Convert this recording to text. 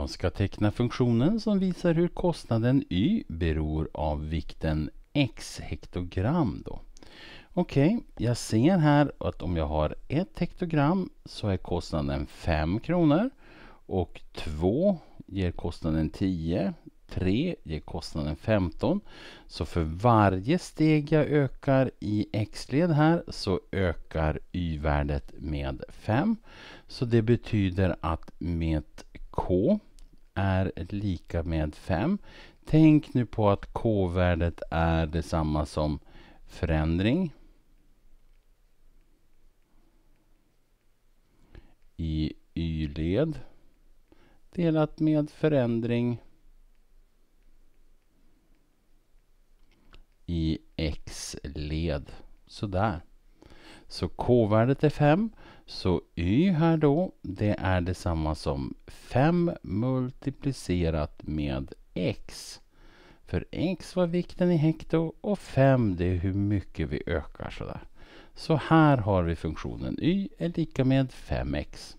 jag ska teckna funktionen som visar hur kostnaden y beror av vikten x hektogram. Okej, okay, jag ser här att om jag har ett hektogram så är kostnaden 5 kronor och 2 ger kostnaden 10, 3 ger kostnaden 15. Så för varje steg jag ökar i x-led här så ökar y-värdet med 5. Så det betyder att mitt k är lika med 5. Tänk nu på att k-värdet är detsamma som förändring i y-led delat med förändring i x-led. Sådär. Så k-värdet är 5. Så y här då, det är detsamma som 5 multiplicerat med x. För x var vikten i hekto och 5 det är hur mycket vi ökar sådär. Så här har vi funktionen y är lika med 5x.